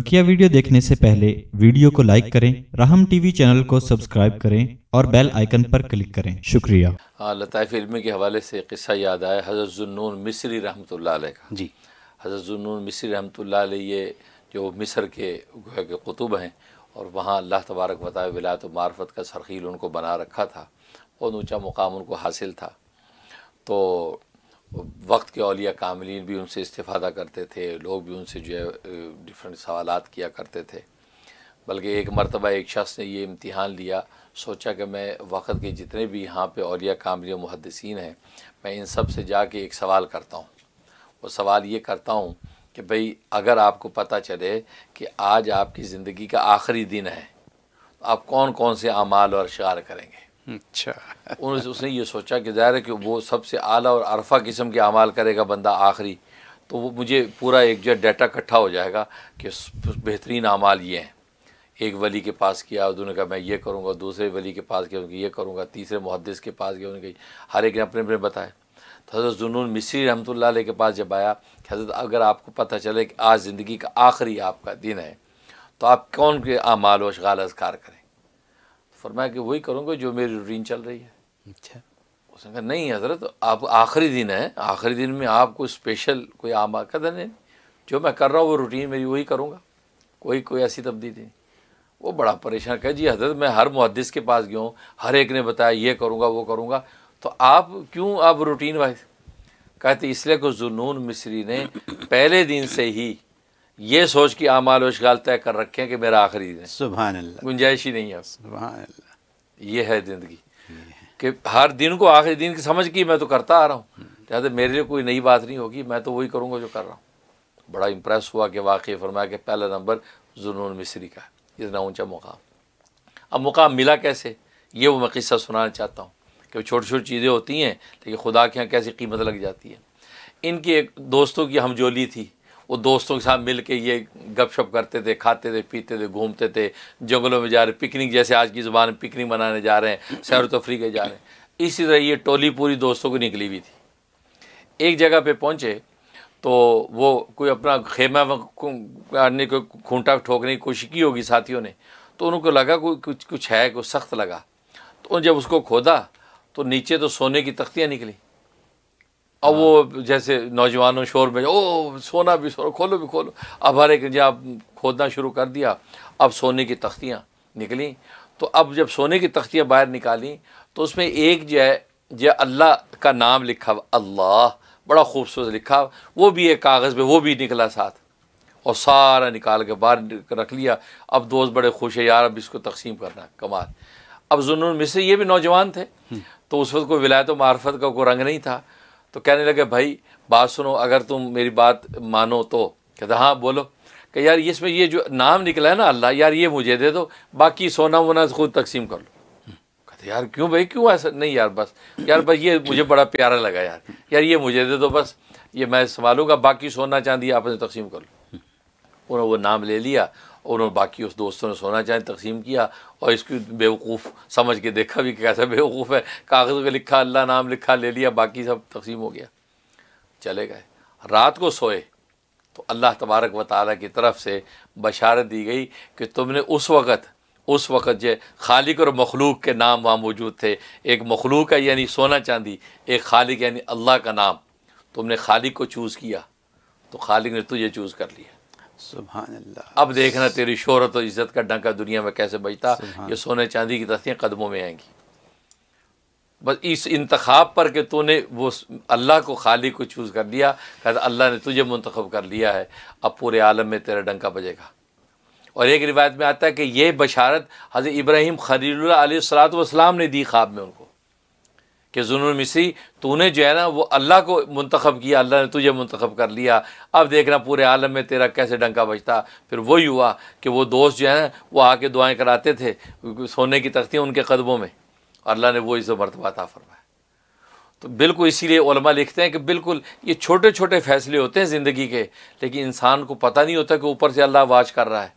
बकिया वीडियो देखने से पहले वीडियो को लाइक करें राहम टीवी चैनल को सब्सक्राइब करें और बेल आइकन पर क्लिक करें शुक्रिया हाँ, लताफ़ इलमी के हवाले से किस्सा याद आया हज़रत जुनून मिस्री रहमत का जी हज़रत जुनून मिस्री रहमत ये जो मिस्र के कुतुब हैं और वहाँ अल्लाह तबारक वताल विलात मार्फत का सरखील उनको बना रखा था बहुत ऊँचा मुकाम उनको हासिल था तो वक्त के अलिया कामिलीन भी उनसे इस्तीफ़ादा करते थे लोग भी उनसे जो है डिफरेंट सवाल किया करते थे बल्कि एक मरतबा एक शख्स ने ये इम्तहान लिया सोचा कि मैं वक्त के जितने भी यहाँ पे अलिया कामिल मुहदसिन हैं मैं इन सब से जा के एक सवाल करता हूँ वो सवाल ये करता हूँ कि भाई अगर आपको पता चले कि आज आपकी ज़िंदगी का आखिरी दिन है तो आप कौन कौन से अमाल और शार करेंगे अच्छा उन्होंने उसने ये सोचा कि ज़ाहिर है कि वो सबसे आला और अरफा किस्म के अमाल करेगा बंदा आखिरी तो वो मुझे पूरा एक जो डाटा इकट्ठा हो जाएगा कि बेहतरीन अमाल ये हैं एक वली के पास किया तो उन्होंने कहा मैं ये करूँगा दूसरे वली के पास किया ये करूँगा तीसरे मुहदस के पास गया उनके हर एक ने अपने अपने बताया तो हज़रत जुनून मिसरी रहमत के पास जब आया कि हज़रत अगर आपको पता चले कि आज ज़िंदगी का आखिरी आपका दिन है तो आप कौन के अमाल व अशगाल अजगार करें फरमाया कि वही करूँगा जो मेरी रूटीन चल रही है अच्छा उसने कहा नहीं हजरत आप आखिरी दिन है आखिरी दिन में आपको स्पेशल कोई आम कदर नहीं जो मैं कर रहा हूँ वो रूटीन मेरी वही करूँगा कोई कोई ऐसी तब्दीली नहीं वो बड़ा परेशान कह जी हजरत मैं हर मुहदस के पास गया हूँ हर एक ने बताया ये करूँगा वो करूँगा तो आप क्यों आप रूटीन वाइज कहते इसलिए को जुनून मिस्री ने पहले दिन से ही ये सोच के आमाल वशगाल तय कर रखे हैं कि मेरा आखिरी दिन सुबह गुंजाइश ही नहीं है सुबह ये है ज़िंदगी कि हर दिन को आखिरी दिन की समझ की मैं तो करता आ रहा हूँ क्या हम्म। तो मेरे लिए कोई नई बात नहीं होगी मैं तो वही करूँगा जो कर रहा हूँ बड़ा इम्प्रेस हुआ कि वाकई फरमाया कि पहला नंबर जुनून मिस्री का इतना ऊँचा मुकाम अब मुकाम मिला कैसे ये वो मैं किस्सा सुनाना चाहता हूँ कि छोटी छोटी चीज़ें होती हैं लेकिन खुदा के यहाँ कैसी कीमत लग जाती है इनकी एक दोस्तों की हमजोली थी वो दोस्तों के साथ मिल के ये गपशप करते थे खाते थे पीते थे घूमते थे जंगलों में जा रहे पिकनिक जैसे आज की ज़ुबान में पिकनिक मनाने जा रहे हैं सैर तफरी के जा रहे हैं इसी तरह ये टोली पूरी दोस्तों की निकली हुई थी एक जगह पे पहुँचे तो वो कोई अपना खेमा आने को खूंटा ठोकने की कोशिश की होगी साथियों ने तो उनको लगा कोई कुछ कुछ है कुछ सख्त लगा तो जब उसको खोदा तो नीचे तो सोने की तख्तियाँ निकली अब वो जैसे नौजवानों शोर में ओ सोना भी सोना खोलो भी खोलो अब हर एक जब खोदना शुरू कर दिया अब सोने की तख्तियाँ निकली तो अब जब सोने की तख्तियाँ बाहर निकाली तो उसमें एक जो है जो अल्लाह का नाम लिखा हुआ अल्लाह बड़ा खूबसूरत लिखा वो भी एक कागज़ पर वो भी निकला साथ और सारा निकाल के बाहर रख लिया अब दोस्त बड़े खुश है यार अब इसको तकसीम करना कमाल अब जुनून मिस्र ये भी नौजवान थे हम्म। तो उस वक्त कोई विलायत मार्फत का कोई रंग नहीं था तो कहने लगे भाई बात सुनो अगर तुम मेरी बात मानो तो कहते हाँ बोलो कि यार इसमें ये जो नाम निकला है ना अल्लाह यार ये मुझे दे दो बाकी सोना वोना खुद तकसीम कर लो हम्म। कहते यार क्यों भाई क्यों ऐसा नहीं यार बस यार बस ये मुझे बड़ा प्यारा लगा यार यार ये मुझे दे दो बस ये मैं संभालूंगा बाकी सोना चांदी आपस में तकसीम कर लो उन्होंने हम्म। वो नाम ले लिया उन्होंने बाकी उस दोस्तों ने सोना चाहें तकसीम किया और इसकी बेवकूफ़ समझ के देखा भी कैसा बेवकूफ़ है कागज़ पर लिखा अल्लाह नाम लिखा ले लिया बाकी सब तकसीम हो गया चले गए रात को सोए तो अल्लाह तबारक व ताली की तरफ से बशारत दी गई कि तुमने उस वक़्त उस वक़्त जो खालिक और मखलूक के नाम वहाँ मौजूद थे एक मखलूक है यानी सोना चांदी एक खालिक यानी अल्लाह का नाम तुमने खालिक को चूज़ किया तो खालिक ने तुझे चूज़ कर लिया अब देखना तेरी शोहरत और इज्जत का डंका दुनिया में कैसे बजता ये सोने चांदी की तस्तियाँ कदमों में आएंगी बस इस इंतखब पर कि तूने वो अल्लाह को खाली को चूज़ कर लिया कहते अल्लाह ने तुझे मंतखब कर लिया है अब पूरे आलम में तेरा डंका बजेगा और एक रिवायत में आता है कि यह बशारत हज़रत इब्राहिम खलील सलात ने दी ख्वाब में उनको कि जुनून मिसरी तूने जो है ना वो अल्लाह को मंतखब किया अल्लाह ने तुझे मंतखब कर लिया अब देखना पूरे आलम में तेरा कैसे डंका बजता फिर वही हुआ कि वो दोस्त जो है ना वो आके दुआएं कराते थे सोने की तख्तियाँ उनके कदमों में अल्लाह ने वो इस मरतबा था फरमाया तो बिल्कुल इसीलिए उलमा लिखते हैं कि बिल्कुल ये छोटे छोटे फैसले होते हैं ज़िंदगी के लेकिन इंसान को पता नहीं होता कि ऊपर से अल्लाह वाज कर रहा है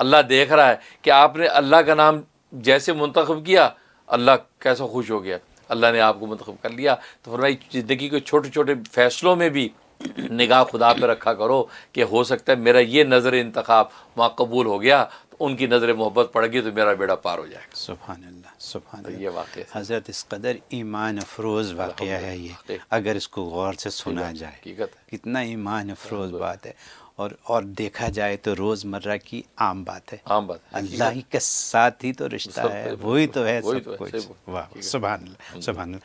अल्लाह देख रहा है कि आपने अल्लाह का नाम जैसे मुंतखब किया अल्लाह कैसा खुश हो गया अल्लाह ने आपको मंतखब कर लिया तो फरमाई ज़िंदगी के छोटे छोटे फैसलों में भी निगाह खुदा पर रखा करो कि हो सकता है मेरा ये नज़र इंतखा वहाँ कबूल हो गया उनकी नज़र मोहब्बत पड़ेगी तो मेरा बेड़ा पार हो जाएगा सुबह सुबहान तो ये वाक़ हज़रत इस कदर ईमान अफरोज़ वाक़ है ये अगर इसको गौर से सुना जाए कितना ईमान अफरोज़ बात है और और देखा जाए तो रोज़मर्रा की आम बात है आम बात अल्लाह के साथ ही तो रिश्ता है तो वही तो है सब तो कुछ वाह सुबहान सुबहान